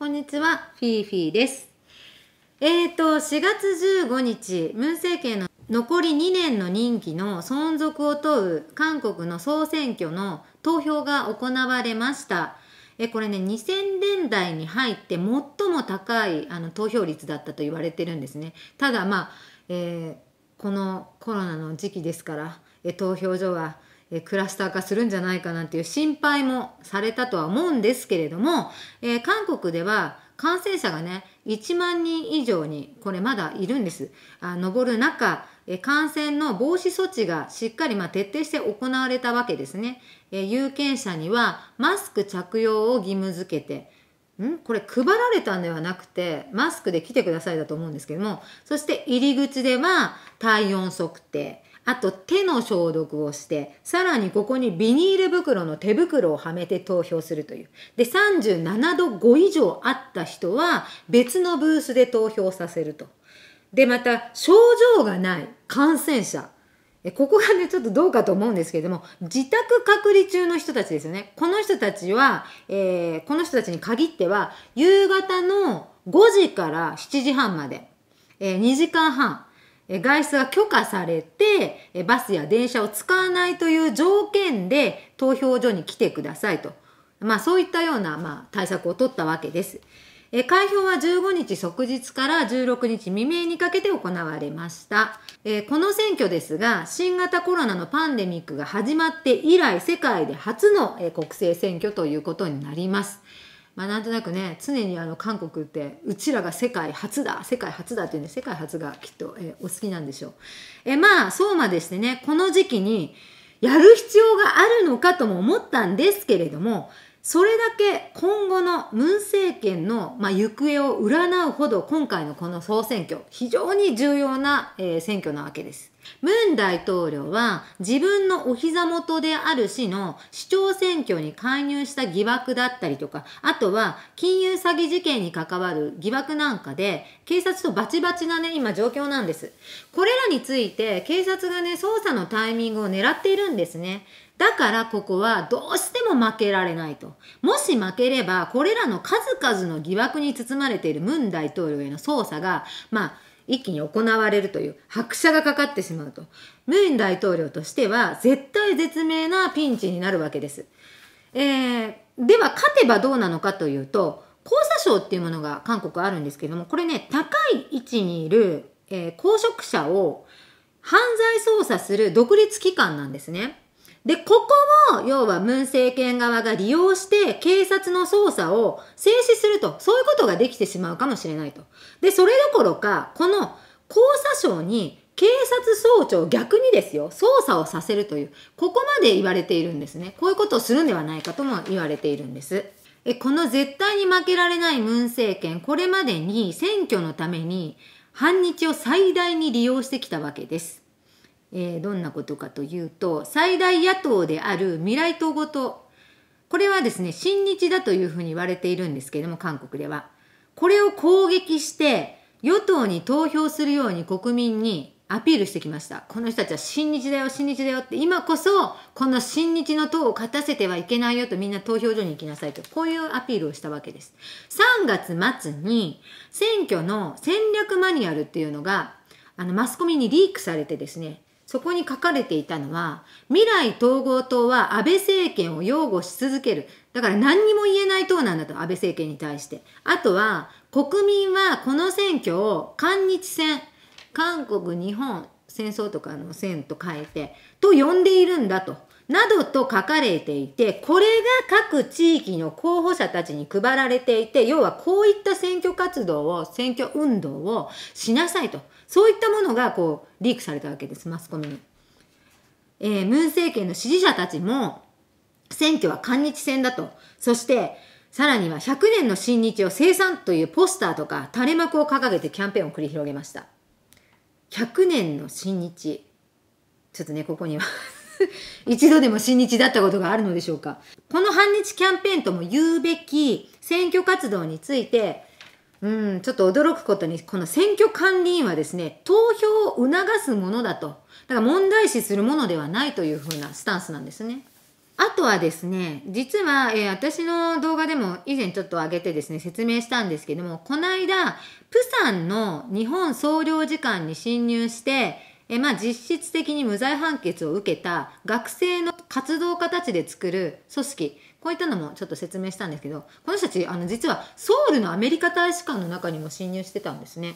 こんにちは、フィーフィーです。えっ、ー、と、4月15日、ムン政権の残り2年の任期の存続を問う韓国の総選挙の投票が行われました。えこれね2000年代に入って最も高いあの投票率だったと言われてるんですねただまあ、えー、このコロナの時期ですからえ投票所はえクラスター化するんじゃないかなんていう心配もされたとは思うんですけれども、えー、韓国では感染者がね、1万人以上に、これまだいるんです。あ上る中、え感染の防止措置がしっかりま徹底して行われたわけですね。え有権者にはマスク着用を義務付けて、んこれ配られたんではなくて、マスクで来てくださいだと思うんですけども、そして入り口では体温測定、あと手の消毒をして、さらにここにビニール袋の手袋をはめて投票するという。で、37度5以上あった人は別のブースで投票させると。で、また、症状がない感染者。ここがね、ちょっとどうかと思うんですけれども、自宅隔離中の人たちですよね。この人たちは、えー、この人たちに限っては、夕方の5時から7時半まで、えー、2時間半、外出が許可されて、バスや電車を使わないという条件で投票所に来てくださいと。まあそういったような、まあ、対策を取ったわけです。え開票は15日即日から16日未明にかけて行われました、えこの選挙ですが新型コロナのパンデミックが始まって以来世界で初の、え国政選挙ということになりますまあ、なんとなくね常にあの韓国ってうちらが世界初だ世界初だっていうね世界初がきっと、えー、お好きなんでしょう。えまあそうまでしてねこの時期にやる必要があるのかとも思ったんですけれどもそれだけ今後のムン政権の、まあ、行方を占うほど今回のこの総選挙、非常に重要な、えー、選挙なわけです。ムン大統領は自分のお膝元である市の市長選挙に介入した疑惑だったりとか、あとは金融詐欺事件に関わる疑惑なんかで、警察とバチバチなね、今状況なんです。これらについて警察がね、捜査のタイミングを狙っているんですね。だからここはどうしても負けられないと。もし負ければ、これらの数々の疑惑に包まれているムン大統領への捜査が、まあ、一気に行われるという拍車がかかってしまうと。ムン大統領としては絶対絶命なピンチになるわけです。えー、では勝てばどうなのかというと、交差省っていうものが韓国あるんですけども、これね、高い位置にいる、えー、公職者を犯罪捜査する独立機関なんですね。で、ここを、要は文政権側が利用して、警察の捜査を制止すると、そういうことができてしまうかもしれないと。で、それどころか、この、交差省に、警察総長逆にですよ、捜査をさせるという、ここまで言われているんですね。こういうことをするんではないかとも言われているんです。えこの絶対に負けられない文政権、これまでに選挙のために反日を最大に利用してきたわけです。えー、どんなことかというと最大野党である未来党ごとこれはですね親日だというふうに言われているんですけれども韓国ではこれを攻撃して与党に投票するように国民にアピールしてきましたこの人たちは親日だよ親日だよって今こそこの親日の党を勝たせてはいけないよとみんな投票所に行きなさいとこういうアピールをしたわけです3月末に選挙の戦略マニュアルっていうのがあのマスコミにリークされてですねそこに書かれていたのは、未来統合党は安倍政権を擁護し続ける。だから何にも言えない党なんだと、安倍政権に対して。あとは、国民はこの選挙を韓日戦、韓国、日本、戦争とかの戦と変えて、と呼んでいるんだと。などと書かれていて、これが各地域の候補者たちに配られていて、要はこういった選挙活動を、選挙運動をしなさいと。そういったものがこう、リークされたわけです、マスコミに。えー、ムン政権の支持者たちも、選挙は韓日戦だと。そして、さらには100年の新日を生産というポスターとか垂れ幕を掲げてキャンペーンを繰り広げました。100年の新日。ちょっとね、ここには 一度でも親日だったことがあるのでしょうか。この反日キャンペーンとも言うべき選挙活動について、うん、ちょっと驚くことに、この選挙管理員はですね、投票を促すものだと。だから問題視するものではないというふうなスタンスなんですね。あとはですね、実は、えー、私の動画でも以前ちょっと上げてですね、説明したんですけども、この間、プサンの日本総領事館に侵入して、えまあ、実質的に無罪判決を受けた学生の活動家たちで作る組織こういったのもちょっと説明したんですけどこの人たちあの実はソウルのアメリカ大使館の中にも侵入してたんですね。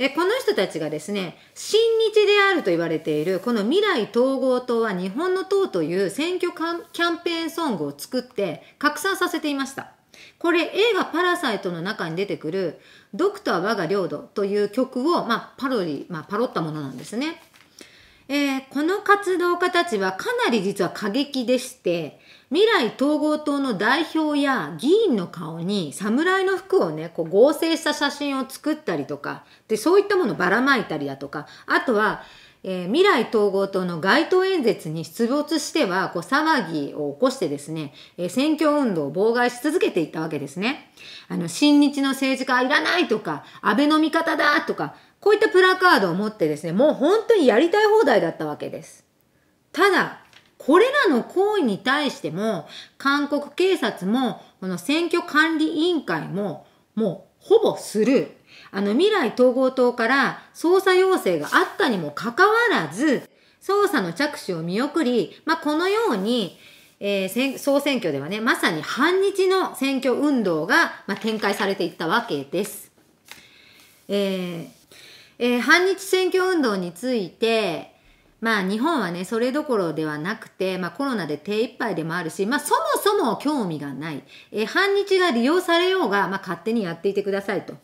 えこの人たちがですね親日であると言われているこの未来統合党は日本の党という選挙キャンペーンソングを作って拡散させていましたこれ映画「パラサイト」の中に出てくる「ドクター我が領土」という曲を、まあ、パロリ、まあ、パロったものなんですねえー、この活動家たちはかなり実は過激でして、未来統合党の代表や議員の顔に侍の服をね、こう合成した写真を作ったりとか、で、そういったものをばらまいたりだとか、あとは、えー、未来統合党の街頭演説に出没しては、こう騒ぎを起こしてですね、えー、選挙運動を妨害し続けていったわけですね。あの、新日の政治家はいらないとか、安倍の味方だとか、こういったプラカードを持ってですね、もう本当にやりたい放題だったわけです。ただ、これらの行為に対しても、韓国警察も、この選挙管理委員会も、もうほぼスルー。あの未来統合党から捜査要請があったにもかかわらず、捜査の着手を見送り、まあ、このように、えー、総選挙ではね、まさに反日の選挙運動が、まあ、展開されていったわけです。えーえー、反日選挙運動について、まあ日本はね、それどころではなくて、まあコロナで手一杯でもあるし、まあそもそも興味がない。えー、反日が利用されようが、まあ勝手にやっていてくださいと。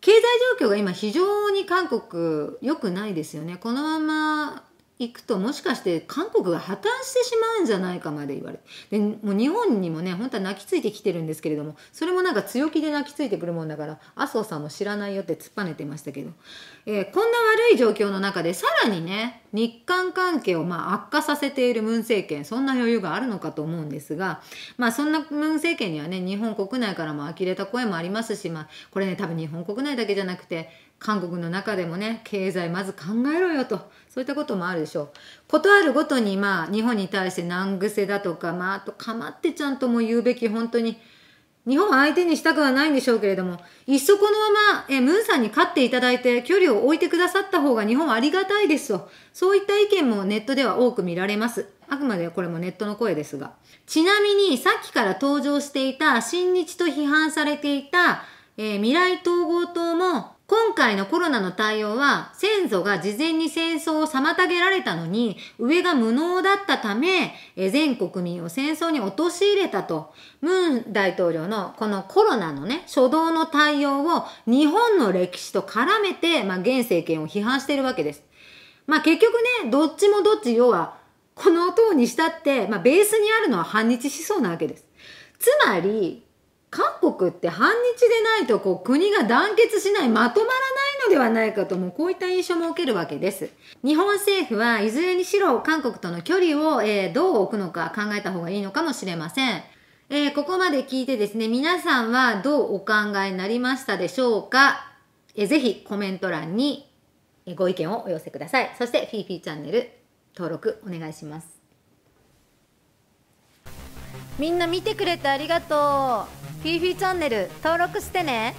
経済状況が今非常に韓国良くないですよね。このまま行くともしかして韓国が破綻してしまうんじゃないかまで言われでもう日本にもね本当は泣きついてきてるんですけれどもそれもなんか強気で泣きついてくるもんだから麻生さんも知らないよって突っぱねてましたけど、えー、こんな悪い状況の中でさらにね日韓関係をまあ悪化させているムン政権そんな余裕があるのかと思うんですが、まあ、そんなムン政権にはね日本国内からも呆れた声もありますし、まあ、これね多分日本国内だけじゃなくて韓国の中でもね、経済まず考えろよと、そういったこともあるでしょう。ことあるごとに、まあ、日本に対して難癖だとか、まあ、あと、かまってちゃんとも言うべき、本当に、日本は相手にしたくはないんでしょうけれども、いっそこのまま、え、ムーンさんに勝っていただいて、距離を置いてくださった方が日本はありがたいですと。そういった意見もネットでは多く見られます。あくまでこれもネットの声ですが。ちなみに、さっきから登場していた、新日と批判されていた、えー、未来統合党も、今回のコロナの対応は、先祖が事前に戦争を妨げられたのに、上が無能だったため、え全国民を戦争に陥れたと、ムン大統領のこのコロナのね、初動の対応を日本の歴史と絡めて、まあ、現政権を批判しているわけです。まあ、結局ね、どっちもどっち、要は、この党にしたって、まあ、ベースにあるのは反日思想なわけです。つまり、各国って反日でないとこう国が団結しない、まとまらないのではないかともこういった印象も受けるわけです。日本政府はいずれにしろ韓国との距離を、えー、どう置くのか考えた方がいいのかもしれません。えー、ここまで聞いてですね、皆さんはどうお考えになりましたでしょうか、えー、ぜひコメント欄にご意見をお寄せください。そしてフィーフィーチャンネル登録お願いします。みんな見てくれてありがとう。フィーフィーチャンネル登録してね